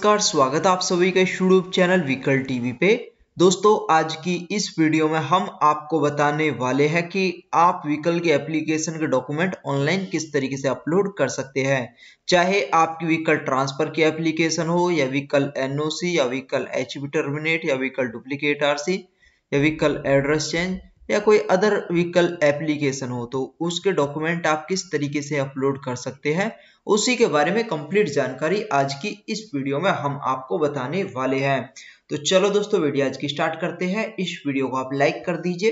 नमस्कार स्वागत आप सभी के यूट्यूब चैनल विकल टीवी पे दोस्तों आज की इस वीडियो में हम आपको बताने वाले हैं कि आप विकल के एप्लीकेशन के डॉक्यूमेंट ऑनलाइन किस तरीके से अपलोड कर सकते हैं चाहे आपकी विकल ट्रांसफर की एप्लीकेशन हो या विकल एनओसी या विकल एच टर्मिनेट या विकल डुप्लीकेट आर या विकल एड्रेस चेंज या कोई अदर विकल एप्लीकेशन हो तो उसके डॉक्यूमेंट आप किस तरीके से अपलोड कर सकते हैं उसी के बारे में कंप्लीट जानकारी आज की इस वीडियो में हम आपको बताने वाले हैं तो चलो दोस्तों वीडियो आज की स्टार्ट करते हैं इस वीडियो को आप लाइक कर दीजिए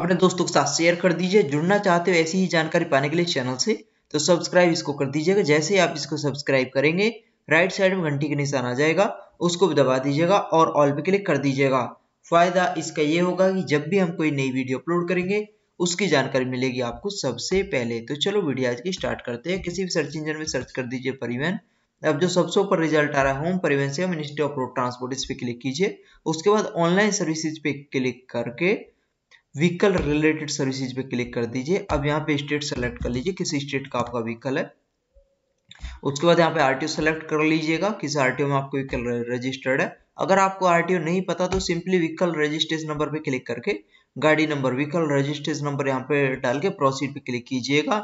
अपने दोस्तों के साथ शेयर कर दीजिए जुड़ना चाहते हो ऐसी ही जानकारी पाने के लिए चैनल से तो सब्सक्राइब इसको कर दीजिएगा जैसे ही आप इसको सब्सक्राइब करेंगे राइट साइड में घंटी का निशान आ जाएगा उसको भी दबा दीजिएगा और ऑल पे क्लिक कर दीजिएगा फायदा इसका ये होगा कि जब भी हम कोई नई वीडियो अपलोड करेंगे उसकी जानकारी मिलेगी आपको सबसे पहले तो चलो वीडियो आज की स्टार्ट करते हैं किसी भी सर्च इंजन में सर्च कर दीजिए परिवहन अब जो सबसे ऊपर रिजल्ट आ रहा है होम परिवहन से मिनिस्ट्री ऑफ रोड ट्रांसपोर्ट इस पर क्लिक कीजिए उसके बाद ऑनलाइन सर्विसेज पे क्लिक करके व्हीकल रिलेटेड सर्विसेज पे क्लिक कर दीजिए अब यहाँ पे स्टेट सेलेक्ट कर लीजिए किस स्टेट का आपका व्हीकल है उसके बाद यहाँ पे आरटीओ सेलेक्ट कर लीजिएगा किस आरटीओ में आपको व्हीकल रजिस्टर्ड है अगर आपको आरटीओ नहीं पता तो सिंपली व्हीकल रजिस्ट्रेशन नंबर पे क्लिक करके गाड़ी नंबर व्हीकल रजिस्ट्रेशन नंबर यहाँ पे डाल के प्रोसीड पे क्लिक कीजिएगा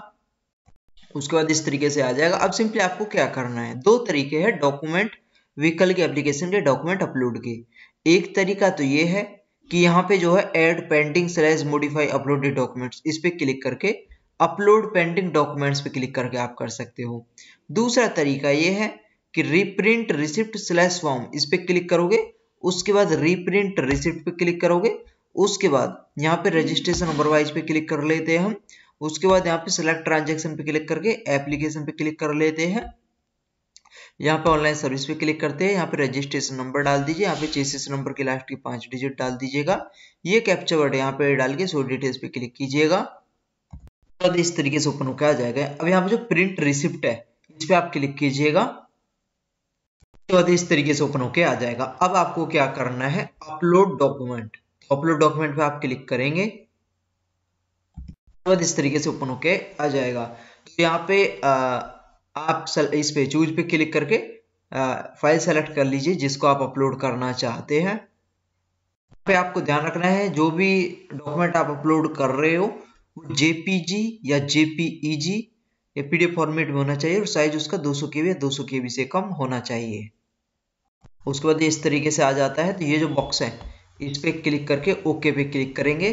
उसके बाद इस तरीके से आ जाएगा अब सिंपली आपको क्या करना है दो तरीके हैं डॉक्यूमेंट व्हीकल के एप्लीकेशन के डॉक्यूमेंट अपलोड के एक तरीका तो ये है कि यहाँ पे जो है add pending slash modify uploaded documents इस पर क्लिक करके अपलोड पेंडिंग डॉक्यूमेंट्स पे क्लिक करके आप कर सकते हो दूसरा तरीका ये है कि रिप्रिंट रिसिप्ट स्लैश फॉर्म इस पर क्लिक करोगे उसके बाद रिप्रिंट रिसिप्ट पे क्लिक करोगे उसके बाद यहाँ पे रजिस्ट्रेशन नंबर वाइज पे क्लिक कर लेते हैं हम उसके बाद यहाँ पे सिलेक्ट ट्रांजेक्शन पे क्लिक करके एप्लीकेशन पे क्लिक कर लेते हैं यहाँ पे ऑनलाइन सर्विस पे क्लिक करते हैं यहाँ पे रजिस्ट्रेशन नंबर डाल दीजिए यहाँ पे चेसिस नंबर के लास्ट की पांच डिजिट डाल दीजिएगा ये कैप्चर वर्ड यहाँ पे डाल के सो डिटेल्स पे क्लिक कीजिएगा तो इस तरीके से ओपन होकर आ जाएगा अब यहाँ पे जो प्रिंट रिसिप्ट है इस पर आप क्लिक कीजिएगा तो इस तरीके से ओपन होके आ जाएगा अब आपको क्या करना है अपलोड डॉक्यूमेंट अपलोड डॉक्यूमेंट पे आप क्लिक करेंगे बाद इस तरीके से ओपन होके आ जाएगा तो यहाँ पे आ, आप सल, इस पे चूज पे क्लिक करके फाइल सेलेक्ट कर लीजिए जिसको आप अपलोड करना चाहते हैं पे आपको ध्यान रखना है जो भी डॉक्यूमेंट आप अपलोड कर रहे हो वो जेपीजी या जेपीईजी या पीडीएफ फॉर्मेट में होना चाहिए और साइज उसका 200 सौ केवी या दो सौ बी से कम होना चाहिए उसके बाद इस तरीके से आ जाता है तो ये जो बॉक्स है इस पे क्लिक करके ओके पे क्लिक करेंगे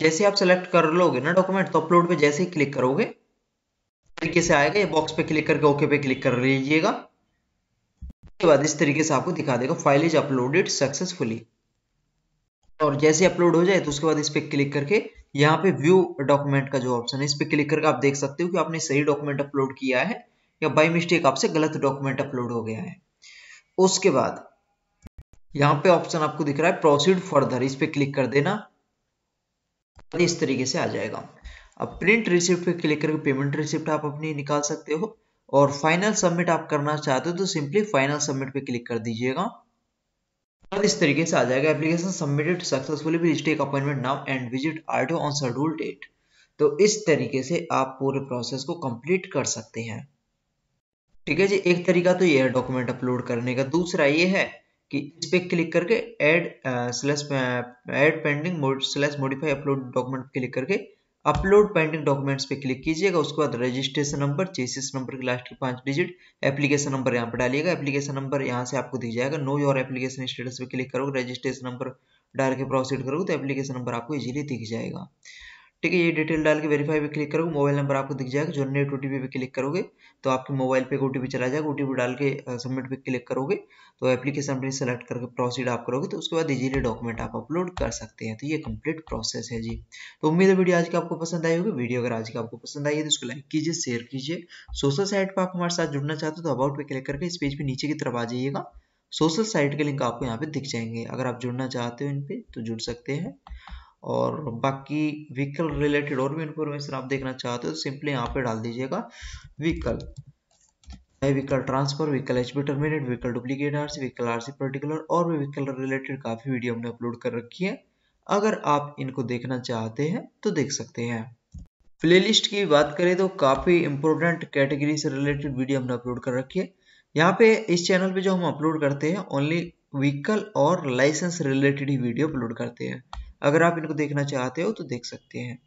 जैसे आप सेलेक्ट कर लोगे ना डॉक्यूमेंट तो अपलोड पे जैसे ही क्लिक करोगे तरीके से आएगा ये बॉक्स पे क्लिक करके ओके पे क्लिक कर लीजिएगा उसके बाद इस तरीके से आपको दिखा देगा फाइल इज अपलोडेड सक्सेसफुली और जैसे अपलोड हो जाए तो उसके बाद इस पर क्लिक करके यहाँ पे व्यू डॉक्यूमेंट का जो ऑप्शन है इस पर क्लिक करके आप देख सकते हो कि आपने सही डॉक्यूमेंट अपलोड किया है या बाई मिस्टेक आपसे गलत डॉक्यूमेंट अपलोड हो गया है उसके बाद यहां पे ऑप्शन आपको दिख रहा है प्रोसीड फर्दर इस पे क्लिक कर देना इस तरीके से आ जाएगा अब प्रिंट रिसिप्ट पे क्लिक करके पेमेंट रिसिप्ट आप अपनी निकाल सकते हो और फाइनल सबमिट आप करना चाहते हो तो सिंपली फाइनल सबमिट पे क्लिक कर दीजिएगा इस तरीके से आ जाएगा application submitted successfully will take appointment now and visit R on schedule date तो इस तरीके से आप पूरे प्रोसेस को कंप्लीट कर सकते हैं ठीक है जी एक तरीका तो ये है डॉक्यूमेंट अपलोड करने का दूसरा ये है कि इस पर क्लिक करके add slash add pending slash modify upload document click करके अपलोड पेंडिंग डॉक्यूमेंट्स पे क्लिक कीजिएगा उसके बाद रजिस्ट्रेशन नंबर चेसिस नंबर के लास्ट के पांच डिजिट एप्लीकेशन नंबर यहाँ पर डालिएगा एप्लीकेशन नंबर यहाँ से आपको दिख जाएगा नो योर एप्लीकेशन स्टेटस पे क्लिक करोगे रजिस्ट्रेशन नंबर डाल के प्रोसीड करोगे तो एप्लीकेशन नंबर आपको इजीली दिख जाएगा ठीक है ये डिटेल डाल के वेरीफाई पे क्लिक करोगे मोबाइल नंबर आपको दिख जाएगा जो जनरेट टी पे क्लिक करोगे तो आपके मोबाइल पे ओटीपी चला जाएगा ओटीपी डाल के सबमिट पे क्लिक करोगे तो एप्लीकेशन अपनी सेलेक्ट करके प्रोसीड आप करोगे तो उसके बाद इजीली डॉक्यूमेंट आप अपलोड कर सकते हैं तो ये कंप्लीट प्रोसेस है जी तो उम्मीद है वीडियो आज की आपको पसंद आई होगी वीडियो अगर आज की आपको पसंद आई है तो उसको लाइक कीजिए शेयर कीजिए सोशल साइट पर आप हमारे साथ जुड़ना चाहते हो तो अबाउट पे क्लिक करके इस पेज पर नीचे की तरफ आ जाइएगा सोशल साइट के लिंक आपको यहाँ पे दिख जाएंगे अगर आप जुड़ना चाहते हो इन पे तो जुड़ सकते हैं और बाकी व्हीकल रिलेटेड और भी इंफॉर्मेशन आप देखना चाहते हो तो सिंपली यहाँ पे डाल दीजिएगा vehicle vehicle transfer vehicle H B terminate vehicle duplicate RC vehicle RC particular और भी व्हीकल रिलेटेड काफ़ी वीडियो हमने अपलोड कर रखी है अगर आप इनको देखना चाहते हैं तो देख सकते हैं प्लेलिस्ट की बात करें तो काफ़ी इंपोर्टेंट कैटेगरी से रिलेटेड वीडियो हमने अपलोड कर रखी है यहाँ पे इस चैनल पे जो हम अपलोड करते हैं ओनली व्हीकल और लाइसेंस रिलेटेड ही वीडियो अपलोड करते हैं अगर आप इनको देखना चाहते हो तो देख सकते हैं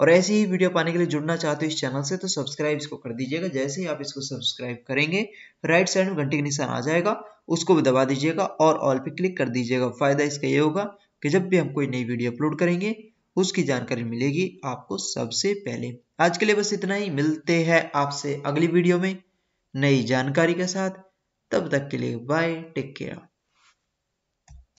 और ऐसी ही वीडियो पाने के लिए जुड़ना चाहते हो इस चैनल से तो सब्सक्राइब इसको कर दीजिएगा जैसे ही आप इसको सब्सक्राइब करेंगे राइट साइड में घंटे का निशान आ जाएगा उसको भी दबा दीजिएगा और ऑल पे क्लिक कर दीजिएगा फायदा इसका ये होगा कि जब भी हम कोई नई वीडियो अपलोड करेंगे उसकी जानकारी मिलेगी आपको सबसे पहले आज के लिए बस इतना ही मिलते हैं आपसे अगली वीडियो में नई जानकारी के साथ तब तक के लिए बाय टेक केयर